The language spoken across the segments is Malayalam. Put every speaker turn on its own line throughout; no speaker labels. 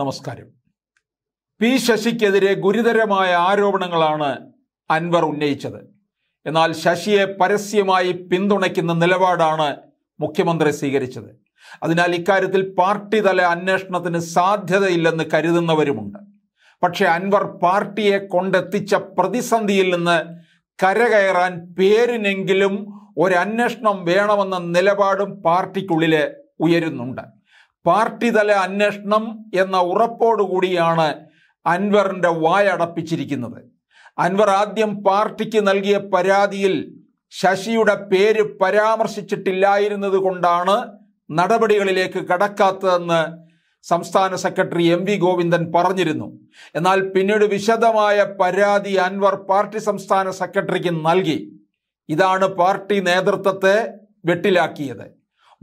നമസ്കാരം പി ശശിക്കെതിരെ ഗുരുതരമായ ആരോപണങ്ങളാണ് അൻവർ ഉന്നയിച്ചത് എന്നാൽ ശശിയെ പരസ്യമായി പിന്തുണയ്ക്കുന്ന നിലപാടാണ് മുഖ്യമന്ത്രി സ്വീകരിച്ചത് അതിനാൽ ഇക്കാര്യത്തിൽ പാർട്ടി തല അന്വേഷണത്തിന് സാധ്യതയില്ലെന്ന് കരുതുന്നവരുമുണ്ട് പക്ഷേ അൻവർ പാർട്ടിയെ കൊണ്ടെത്തിച്ച പ്രതിസന്ധിയിൽ നിന്ന് കരകയറാൻ പേരിനെങ്കിലും ഒരു വേണമെന്ന നിലപാടും പാർട്ടിക്കുള്ളിൽ ഉയരുന്നുണ്ട് പാർട്ടി തല അന്വേഷണം എന്ന ഉറപ്പോടുകൂടിയാണ് അൻവറിൻ്റെ വായടപ്പിച്ചിരിക്കുന്നത് അൻവർ ആദ്യം പാർട്ടിക്ക് നൽകിയ പരാതിയിൽ ശശിയുടെ പേര് പരാമർശിച്ചിട്ടില്ലായിരുന്നത് കൊണ്ടാണ് നടപടികളിലേക്ക് കടക്കാത്തതെന്ന് സംസ്ഥാന സെക്രട്ടറി എം വി ഗോവിന്ദൻ പറഞ്ഞിരുന്നു എന്നാൽ പിന്നീട് വിശദമായ പരാതി അൻവർ പാർട്ടി സംസ്ഥാന സെക്രട്ടറിക്ക് നൽകി ഇതാണ് പാർട്ടി നേതൃത്വത്തെ വെട്ടിലാക്കിയത്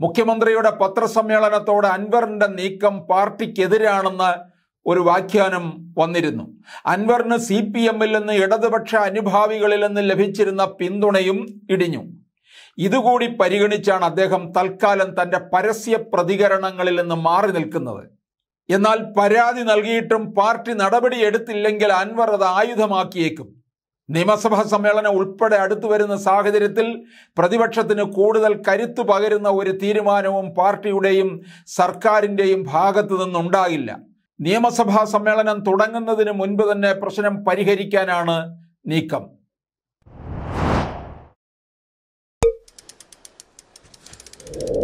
മുഖ്യമന്ത്രിയുടെ പത്രസമ്മേളനത്തോട് അൻവറിന്റെ നീക്കം പാർട്ടിക്കെതിരാണെന്ന് ഒരു വ്യാഖ്യാനം വന്നിരുന്നു അൻവറിന് സി പി എമ്മിൽ നിന്ന് ഇടതുപക്ഷ അനുഭാവികളിൽ നിന്ന് ലഭിച്ചിരുന്ന പിന്തുണയും ഇടിഞ്ഞു ഇതുകൂടി പരിഗണിച്ചാണ് അദ്ദേഹം തൽക്കാലം തൻ്റെ പരസ്യ പ്രതികരണങ്ങളിൽ നിന്ന് മാറി നിൽക്കുന്നത് എന്നാൽ പരാതി നൽകിയിട്ടും പാർട്ടി നടപടി എടുത്തില്ലെങ്കിൽ അൻവർ അത് ആയുധമാക്കിയേക്കും നിയമസഭാ സമ്മേളനം ഉൾപ്പെടെ അടുത്തു വരുന്ന സാഹചര്യത്തിൽ പ്രതിപക്ഷത്തിന് കൂടുതൽ കരുത്തു പകരുന്ന ഒരു തീരുമാനവും പാർട്ടിയുടെയും സർക്കാരിൻ്റെയും ഭാഗത്തു നിന്നുണ്ടാകില്ല നിയമസഭാ സമ്മേളനം തുടങ്ങുന്നതിന് മുൻപ് തന്നെ പ്രശ്നം പരിഹരിക്കാനാണ് നീക്കം you